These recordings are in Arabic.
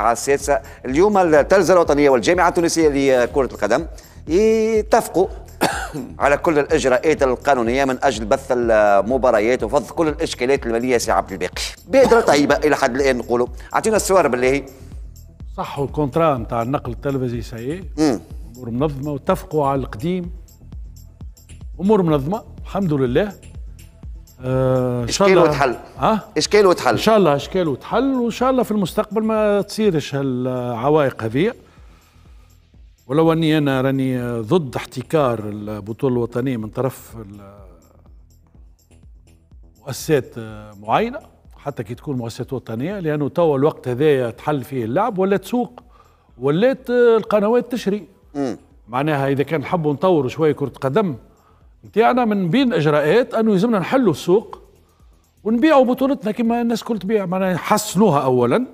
على السادسة اليوم التلفزة الوطنية والجامعة التونسية لكرة القدم يتفقوا على كل الإجراءات القانونية من أجل بث المباريات وفض كل الإشكالات المالية سي عبد الباقي بادرة طيبة إلى حد الآن نقولوا أعطينا الصور بالله صحوا الكونترا نتاع النقل التلفزي سيء أمور منظمة واتفقوا على القديم أمور منظمة الحمد لله اشكال وتحل اه اشكال وتحل آه؟ ان شاء الله اشكال وتحل وان شاء الله في المستقبل ما تصيرش هالعوائق هذه ولو اني انا راني ضد احتكار البطوله الوطنيه من طرف مؤسسات معينه حتى كي تكون مؤسسات وطنيه لانه توا الوقت هذايا تحل فيه اللعب ولا تسوق ولات القنوات تشري معناها اذا كان نحبوا نطوروا شويه كره قدم نتاعنا من بين اجراءات انه يلزمنا نحلوا السوق ونبيعوا بطولتنا كما الناس كل تبيع معناها نحسنوها اولا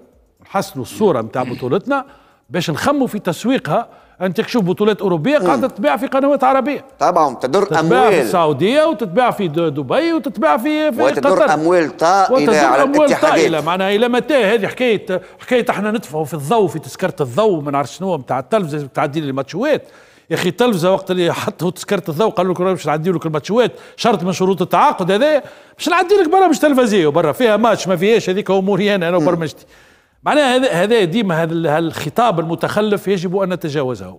نحسنوا الصوره نتاع بطولتنا باش نخموا في تسويقها انت تشوف بطولات اوروبيه قاعده تتباع في قنوات عربيه طبعا تدر اموال في السعوديه وتتباع في دبي وتتباع في في وتدر قطر اموال طائله على اموال طائله معناها الى متى هذه حكايه حكايه احنا ندفعوا في الضوء في تذكره الضوء ما نعرف شنو نتاع التلفزه نتاع الماتشوات يا اخي التلفزه وقت اللي حطوا تسكرت الضوء قالوا لك باش نعدي لك الماتشوات شرط من شروط التعاقد هذا باش نعدي لك برا مش تلفزيه وبرا فيها ماتش ما فيهاش هذيك اموري انا انا وبرمجتي معناها هذا هذا ديما هذا الخطاب المتخلف يجب ان نتجاوزه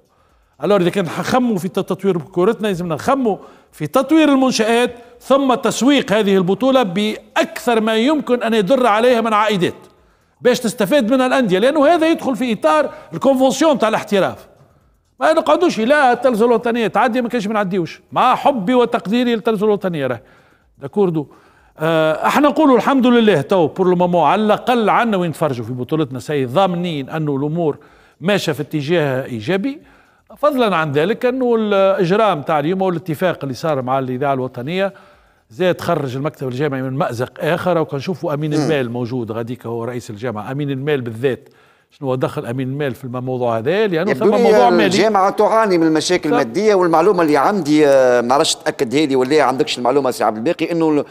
الو اذا كان نخموا في تطوير كورتنا لازمنا نخموا في تطوير المنشات ثم تسويق هذه البطوله باكثر ما يمكن ان يدر عليها من عائدات باش تستفاد منها الانديه لانه هذا يدخل في اطار الكونفونسيون تاع الاحتراف ما نقعدوش لا التلفزة الوطنيه تعدي ما كانش ما نعديوش مع حبي وتقديري للتلفزة الوطنيه راه داكوردو آه، احنا نقولوا الحمد لله تو بور لو مومون على الاقل عندنا وين نتفرجوا في بطولتنا سي ضامنين انه الامور ماشيه في اتجاه ايجابي فضلا عن ذلك انه الاجرام تاع اليوم والاتفاق اللي صار مع الاذاعه الوطنيه زاد خرج المكتب الجامعي من مأزق اخر وكنشوفوا امين المال موجود غاديك هو رئيس الجامعه امين المال بالذات شنو هو دخل امين المال في الموضوع هذا لانه ثم موضوع مالي الجامعه تعاني من المشاكل الماديه والمعلومه اللي عندي آه، ما عرفتش تاكدها لي ولا عندكش المعلومه سي عبد الباقي انه آه،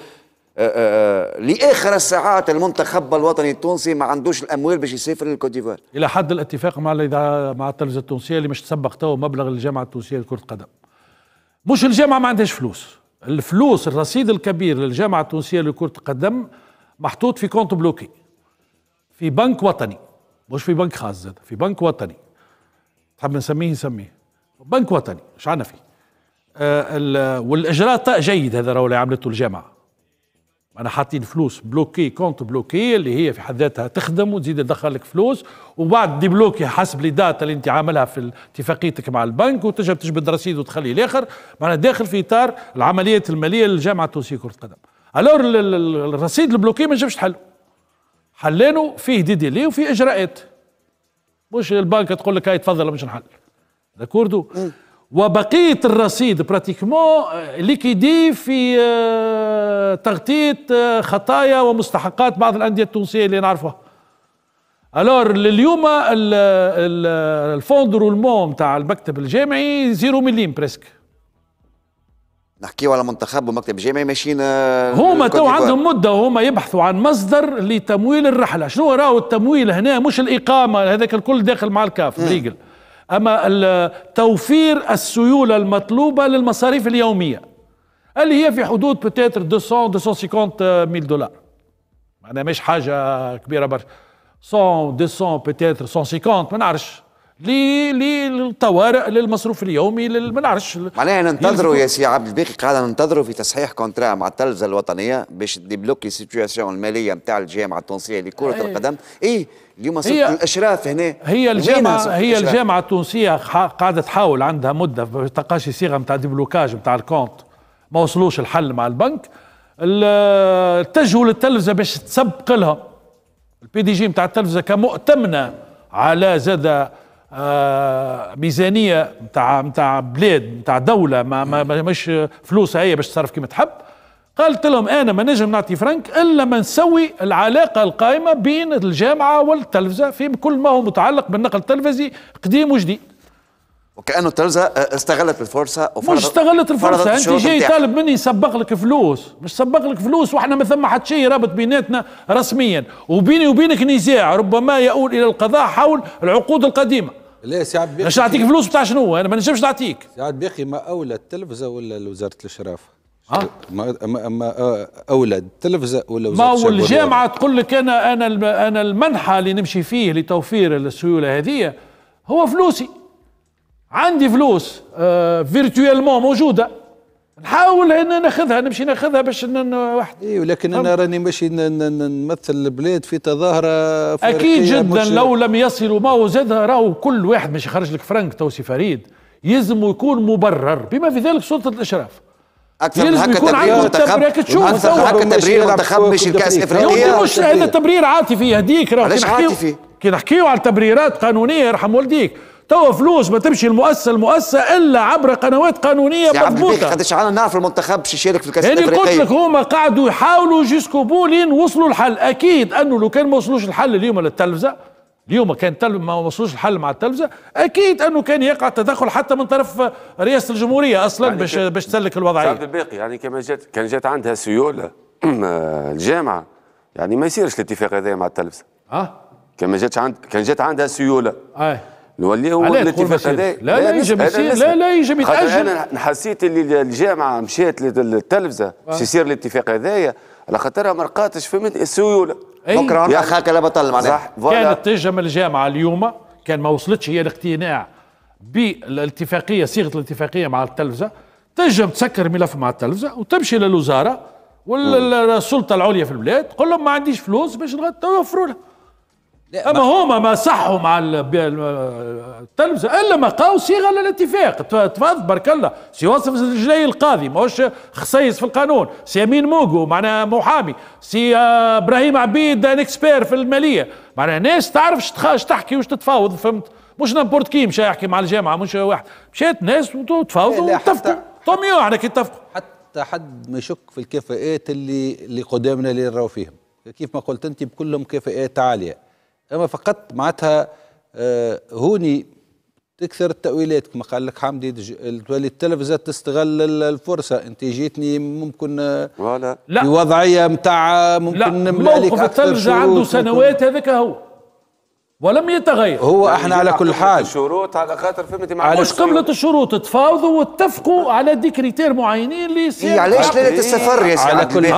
آه، لاخر الساعات المنتخب الوطني التونسي ما عندوش الاموال باش يسافر للكوت ديفوار الى حد الاتفاق مع الاذاعه مع التلفزه التونسيه اللي مش تسبق تو مبلغ للجامعه التونسيه لكره القدم مش الجامعه ما عندهاش فلوس الفلوس الرصيد الكبير للجامعه التونسيه لكره القدم محطوط في كونت بلوكي في بنك وطني مش في بنك خاص زاد في بنك وطني تحب نسميه نسميه بنك وطني مش عنا فيه آه والاجراء جيد هذا راهو اللي عملته الجامعه انا حاطين فلوس بلوكي كونت بلوكي اللي هي في حد ذاتها تخدم وتزيد تدخل لك فلوس وبعد دي بلوكي حسب لي داتا اللي انت عاملها في اتفاقيتك مع البنك وتجب تجبد رصيد وتخليه الاخر معناها داخل في اطار العمليات الماليه للجامعه التونسيه كره القدم الور الرصيد البلوكي ما جابش تحله حلينه فيه دي دي لي وفيه اجراءات مش البنك تقول لك هاي تفضل مش نحل داكوردو وبقيه الرصيد براتيكمون آه، ليكيدي في آه، تغطيه آه، خطايا ومستحقات بعض الانديه التونسيه اللي نعرفها الور لليوم الفوند رولمون تاع المكتب الجامعي زيرو مليم بريسك نحكيو على منتخب ومكتب جامعي ماشيين آه، هما تو عندهم مده وهما يبحثوا عن مصدر لتمويل الرحله شنو راهو التمويل هنا مش الاقامه هذاك الكل داخل مع الكاف بريقل اما توفير السيوله المطلوبه للمصاريف اليوميه اللي هي في حدود بتاتر 200 250 ميل دولار معناها مش حاجه كبيره برشا 100 200 بتاتر 150 ما نعرفش للطوارئ للمصروف اليومي للمنعرش معناها ننتظروا يا سي عبد الباقي قاعده ننتظروا في تصحيح كونترا مع التلفزه الوطنيه باش ديبلوكي السيتواسيون الماليه نتاع الجامعه التونسيه لكره أيه. القدم اي اليوم هي الاشراف هنا هي الجامعه هي الجامعه التونسيه قاعده تحاول عندها مده في تلقاش صيغه نتاع ديبلوكاج نتاع الكونت ما وصلوش الحل مع البنك اتجهوا للتلفزه باش تسبق لها البي دي جي نتاع التلفزه كمؤتمنه على زاده آه، ميزانيه نتاع نتاع بلاد نتاع دوله ما, ما مش فلوسها هي باش تصرف كما تحب قالت لهم انا ما نجم نعطي فرنك الا ما نسوي العلاقه القائمه بين الجامعه والتلفزه في كل ما هو متعلق بالنقل التلفزي قديم وجديد وكانه التلفزه آه، استغلت الفرصه وفرضت مش استغلت الفرصه انت جاي طالب مني نسبق لك فلوس مش سبق لك فلوس واحنا ما ثم حتى شيء رابط بيناتنا رسميا وبيني وبينك نزاع ربما يؤول الى القضاء حول العقود القديمه لا ساعات باقي باش نعطيك فلوس بتاع شنو انا ما نجمش نعطيك عبد باقي ما اولى التلفزه ولا وزاره الاشراف أه؟ ما ما آه، اولى التلفزه ولا ما هو الجامعه تقول لك انا انا انا المنحى اللي نمشي فيه لتوفير السيوله هذه هو فلوسي عندي فلوس آه فيرتويلمون موجوده نحاول انا ناخذها نمشي ناخذها باش واحد اي ولكن انا راني ماشي نمثل البلاد في تظاهره اكيد جدا لو لم يصلوا ما هو زاد راهو كل واحد مش خرج لك فرنك توسي فريد يلزم يكون مبرر بما في ذلك سلطه الاشراف اكثر من هكا تبرير وانتخب اكثر هكا تبرير منتخب مش الكاس الافريقيه مش هذا تبرير عاطفي يهديك راهو علاش عاطفي كي نحكيو على التبريرات قانونيه يرحم والديك تو فلوس ما تمشي المؤسسه المؤسسه الا عبر قنوات قانونيه مضبوطه قداش عنا نعرف المنتخب باش يشارك في الكاس يعني قلت لك هما قعدوا يحاولوا جيسكو بولين وصلوا الحل اكيد انه لو كان ما وصلوش الحل اليوم للتلفزه اليوم كان تل... ما وصلوش الحل مع التلفزه اكيد انه كان يقع تدخل حتى من طرف رئاسه الجمهوريه اصلا يعني باش باش تسلك الوضعيه عبد الباقي يعني كما جات كان جات عندها سيوله الجامعه يعني ما يصيرش الاتفاق هذا مع التلفزه اه كما جاتش عند كان جات عندها سيوله أي. آه. نوليه هو الاتفاق هذا لا لا يجب لا لا يجب يتاجل انا حسيت اللي الجامعه مشيت للتلفزه باش آه. يصير الاتفاق هذايا على خاطرها ما لقاتش فهمت السيوله أي يا اخاك لا بطل معناها كانت تنجم الجامعه اليوم كان ما وصلتش هي الاقتناع بالاتفاقيه صيغه الاتفاقيه مع التلفزه تنجم تسكر ملف مع التلفزه وتمشي للوزاره والسلطه العليا في البلاد تقول لهم ما عنديش فلوس باش توفروا لها اما هما ما صحوا مع التلمسه الا ما قاو صيغه للاتفاق تفضل بارك الله سي وصف الجلي القاضي ماهوش خصيص في القانون سي امين موغو معناها محامي سي آه، ابراهيم عبيد ان اكسبير في الماليه معناها ناس تعرف اش تحكي واش تتفاوض فهمت مش نابورت كي مشى يحكي مع الجامعه مش واحد مشيت ناس وتفاوضوا واتفقوا طوميو احنا كي اتفقوا حتى حد ما يشك في الكفاءات اللي اللي قدامنا اللي راهو فيهم كيف ما قلت انت بكلهم كفاءات عاليه اما فقط معناتها آه، هوني تكثر التأويلات كما قال لك حمدي تولي التلفزه تستغل الفرصه انت جيتني ممكن آه، ولا في وضعيه نتاع ممكن لا موقف التلفزه عنده سنوات هذاك هو ولم يتغير هو احنا على كل حال الشروط يعني على خاطر فهمتي مع مش قبلت الشروط تفاوضوا واتفقوا على دي كريتير معينين اللي يصير إيه، علاش ليله آه، السفر إيه. يا سي على كل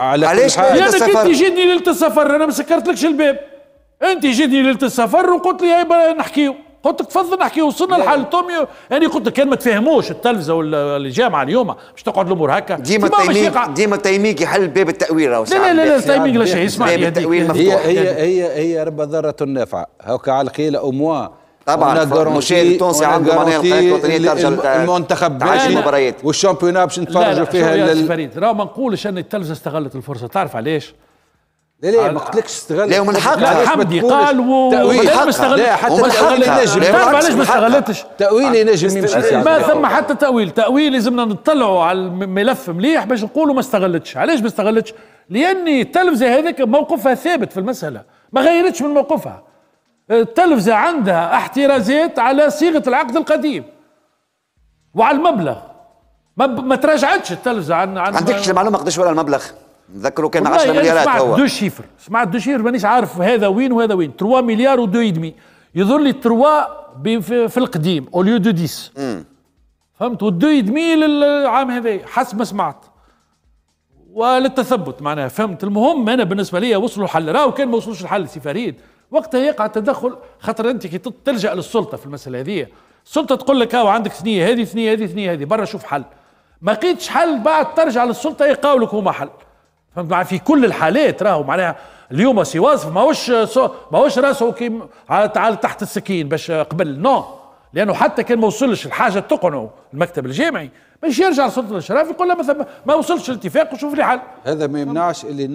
علاش ليله السفر يا انت جيتني ليله السفر انا ما سكرتلكش الباب انت جيتني ليله السفر وقلت لي يبقى نحكيو قلت لك تفضل نحكي وصلنا لحال توميو يعني قلت لك ما تفهموش التلفزه والجامعه اليوم باش تقعد الامور هكا ديما التيميك ديما التيميك يحل باب التاويل لا لا لا, لا التيميك لا شيء اسمع باب التاويل مفتوح هي هي هي, هي رب ذره نافعه هكا على القيله او موا طبعا المشاهد التونسي عنده معناها الوطنيه المنتخب تعيش المباريات والشامبيونات باش نتفرجوا فيها لا لا فريد راه ما نقولش ان التلفزه استغلت الفرصه تعرف علاش؟ لا لا ما قلتلكش استغل لا ومن حق لا حمدي قال وعلاش ما استغلتش لا حتى تأويل ينجم تعرف علاش ما استغلتش تأويل ينجم يمشي ما ثم حتى تأويل تأويل لازمنا نطلعوا على الملف مليح باش نقولوا ما استغلتش علاش ما استغلتش لأني التلفزة هذيك موقفها ثابت في المسألة ما غيرتش من موقفها التلفزة عندها احترازات على صيغة العقد القديم وعلى المبلغ ما, ما تراجعتش التلفزة عن عن عندكش المعلومة قداش ولا المبلغ؟ نذكروا كان 10 مليارات هو دو شيفر سمعت دو شيفر مانيش عارف هذا وين وهذا وين 3 مليار و 2 دمي يظهر لي 3 في القديم اوليو دو 10 فهمت والدو دمي للعام هذا حسب ما سمعت وللتثبت معناها فهمت المهم انا بالنسبه لي وصلوا الحل راهو كان ما وصلوش الحل سي فريد وقتها يقع التدخل خاطر انت كي تلجا للسلطه في المساله هذه السلطه تقول لك هاو عندك ثنيه هذه ثنيه هذه ثنيه هذه برا شوف حل ما لقيتش حل بعد ترجع للسلطه يقاولك هما حل فهمت في كل الحالات راهو معناها اليوم سي واصف ماهوش ماهوش راسه كي تعال تحت السكين باش قبل نو لانه حتى كان ما وصلش الحاجه تقنه المكتب الجامعي باش يرجع لسلطه الاشراف يقول له مثلا ما وصلش الاتفاق وشوف لي حل هذا ما يمنعش اللي